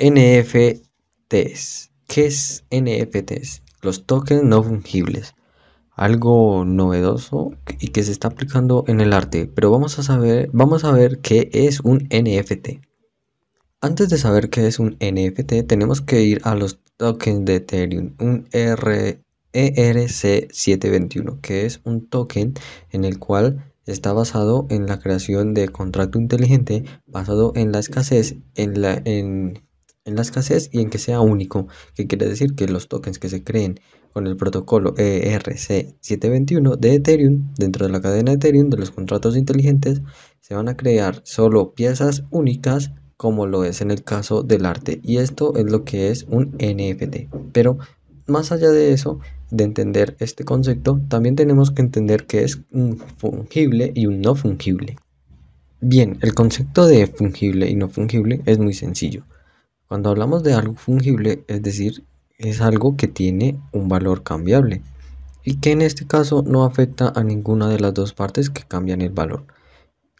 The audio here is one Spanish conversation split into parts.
NFTs. ¿Qué es NFTs? Los tokens no fungibles. Algo novedoso y que se está aplicando en el arte. Pero vamos a saber, vamos a ver qué es un NFT. Antes de saber qué es un NFT, tenemos que ir a los tokens de Ethereum, un 721 e que es un token en el cual está basado en la creación de contrato inteligente basado en la escasez, en la, en en la escasez y en que sea único, que quiere decir que los tokens que se creen con el protocolo ERC721 de Ethereum dentro de la cadena Ethereum de los contratos inteligentes se van a crear solo piezas únicas como lo es en el caso del arte y esto es lo que es un NFT. Pero más allá de eso, de entender este concepto, también tenemos que entender que es un fungible y un no fungible. Bien, el concepto de fungible y no fungible es muy sencillo. Cuando hablamos de algo fungible, es decir, es algo que tiene un valor cambiable y que en este caso no afecta a ninguna de las dos partes que cambian el valor.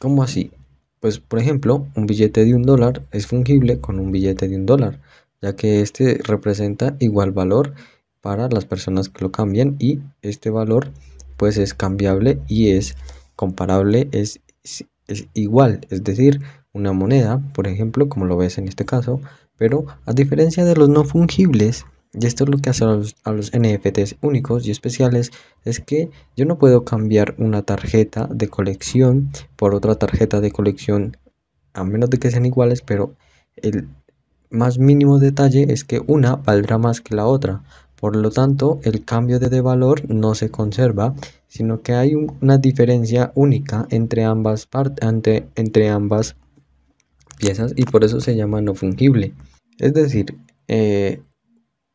¿Cómo así? Pues por ejemplo, un billete de un dólar es fungible con un billete de un dólar, ya que este representa igual valor para las personas que lo cambian y este valor pues es cambiable y es comparable, es, es igual, es decir, una moneda, por ejemplo, como lo ves en este caso, pero a diferencia de los no fungibles, y esto es lo que hace a los, NFTs únicos y especiales, es que yo no puedo cambiar una tarjeta de colección por otra tarjeta de colección, a menos de que sean iguales, pero el más mínimo detalle es que una valdrá más que la otra. Por lo tanto, el cambio de valor no se conserva, sino que hay una diferencia única entre ambas, partes entre ambas piezas y por eso se llama no fungible. Es decir, eh,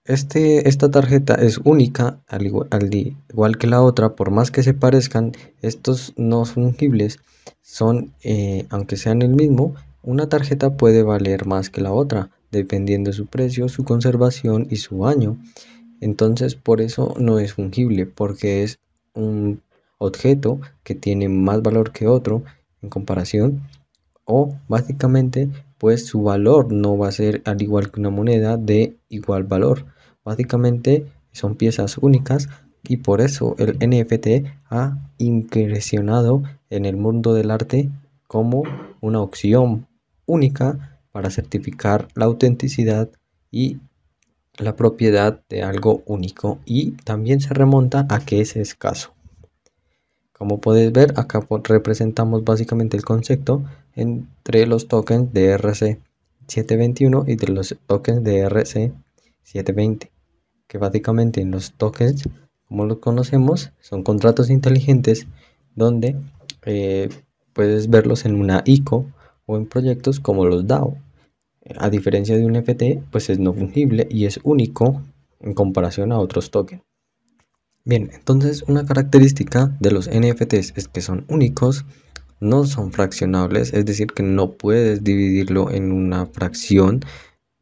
este, esta tarjeta es única, al igual, que la otra, por más que se parezcan, estos no fungibles son, eh, aunque sean el mismo, una tarjeta puede valer más que la otra, dependiendo de su precio, su conservación y su año. Entonces, por eso no es fungible, porque es un objeto que tiene más valor que otro en comparación o básicamente pues su valor no va a ser al igual que una moneda de igual valor. Básicamente son piezas únicas y por eso el NFT ha impresionado en el mundo del arte como una opción única para certificar la autenticidad y la propiedad de algo único y también se remonta a que es escaso. Como puedes ver, acá representamos básicamente el concepto entre los tokens de RC721 y de los tokens de RC720, que básicamente los tokens, como los conocemos, son contratos inteligentes donde eh, puedes verlos en una ICO o en proyectos como los DAO. A diferencia de un FT, e, pues es no fungible y es único en comparación a otros tokens. Bien, entonces una característica de los NFTs es que son únicos, no son fraccionables, es decir, que no puedes dividirlo en una fracción,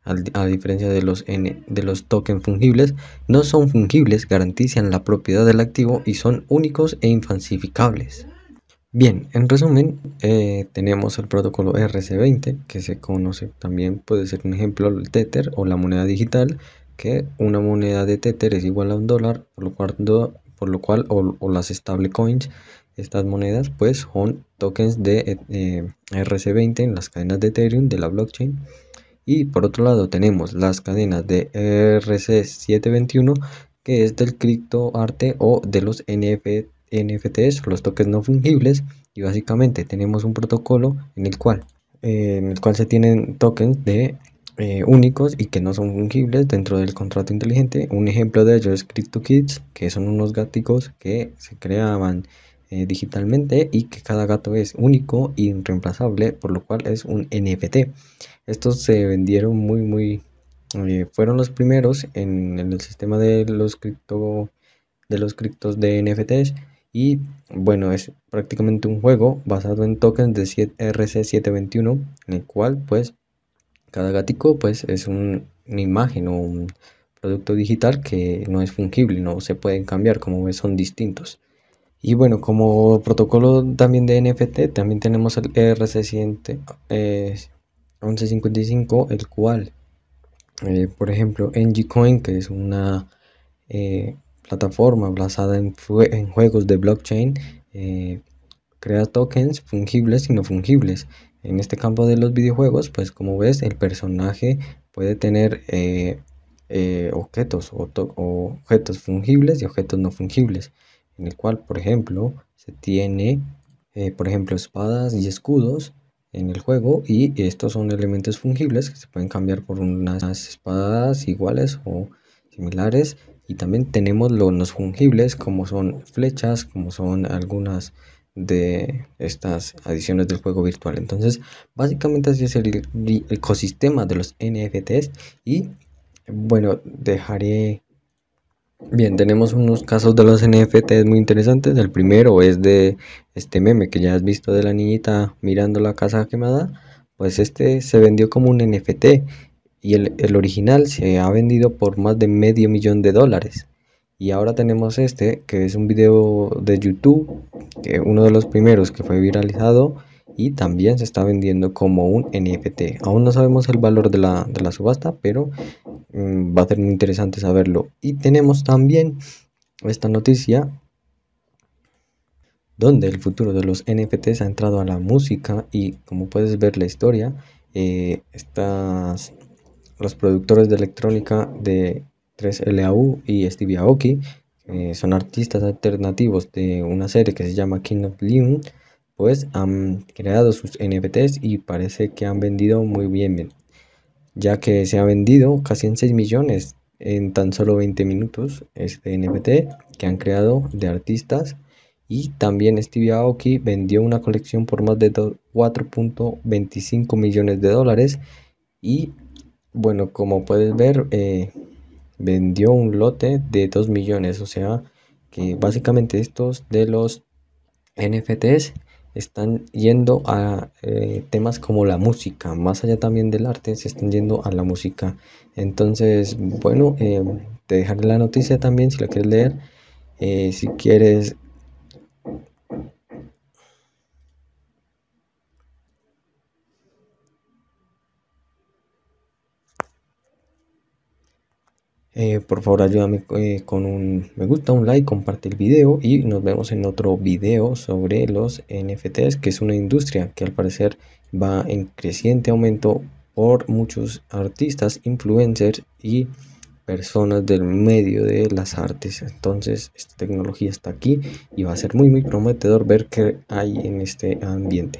a diferencia de los, de los tokens fungibles, no son fungibles, garantizan la propiedad del activo y son únicos e infansificables. Bien, en resumen, eh, tenemos el protocolo RC20, que se conoce también, puede ser un ejemplo el Tether o la moneda digital, que una moneda de Tether es igual a un dólar, por lo cual, o, las stablecoins, estas monedas, pues son tokens de RC20 eh, en eh, las cadenas de Ethereum de la blockchain. Y por otro lado tenemos las cadenas de RC721, que es del criptoarte o de los NFTs, los tokens no fungibles. Y básicamente tenemos un protocolo en el cual, eh, en el cual se tienen tokens de eh, únicos y que no son fungibles dentro del contrato inteligente. Un ejemplo de ello es CryptoKids, que son unos gáticos que se creaban eh, digitalmente y que cada gato es único y reemplazable, por lo cual es un NFT. Estos se vendieron muy, muy... Eh, fueron los primeros en, el sistema de los cripto de los criptos de NFTs y bueno, es prácticamente un juego basado en tokens de RC721 en el cual pues cada gatico pues es una imagen o un producto digital que no es fungible, no se pueden cambiar, como ves son distintos. Y bueno, como protocolo también de NFT, también tenemos el ERC1155, eh, el cual, eh, por ejemplo, NGCoin, que es una eh, plataforma basada en, juegos de blockchain, crea tokens fungibles y no fungibles. En este campo de los videojuegos, pues como ves, el personaje puede tener eh, eh, objetos objetos fungibles y objetos no fungibles, en el cual, por ejemplo, se tiene, eh, por ejemplo, espadas y escudos en el juego y estos son elementos fungibles que se pueden cambiar por unas espadas iguales o similares y también tenemos los no fungibles como son flechas, como son algunas de estas adiciones del juego virtual. Entonces, básicamente así es el ecosistema de los NFTs y bueno, dejaré Bien, tenemos unos casos de los NFTs muy interesantes. El primero es de este meme que ya has visto de la niñita mirando la casa quemada. Pues este se vendió como un NFT y el, el original se ha vendido por más de medio millón de dólares. Y ahora tenemos este, que es un video de YouTube, que uno de los primeros que fue viralizado y también se está vendiendo como un NFT. Aún no sabemos el valor de la, subasta, pero mm, va a ser muy interesante saberlo. Y tenemos también esta noticia donde el futuro de los NFTs ha entrado a la música y como puedes ver la historia, eh, los productores de electrónica de 3LAU y Stevie Aoki, son artistas alternativos de una serie que se llama King of Leon, pues han creado sus NFTs y parece que han vendido muy bien, ya que se ha vendido casi en 6 millones en tan solo 20 minutos este NFT que han creado de artistas y también Stevie Aoki vendió una colección por más de 4.25 millones de dólares y bueno como puedes ver eh, vendió un lote de 2 millones. O sea que básicamente estos de los NFTs están yendo a eh, temas como la música, más allá también del arte, se están yendo a la música. Entonces, bueno, eh, te dejaré la noticia también si la quieres leer. Eh, si quieres Eh, por favor ayúdame eh, con un me gusta, un like, comparte el video y nos vemos en otro video sobre los NFTs, que es una industria que al parecer va en creciente aumento por muchos artistas, influencers y personas del medio de las artes. Entonces, esta tecnología está aquí y va a ser muy muy prometedor ver qué hay en este ambiente.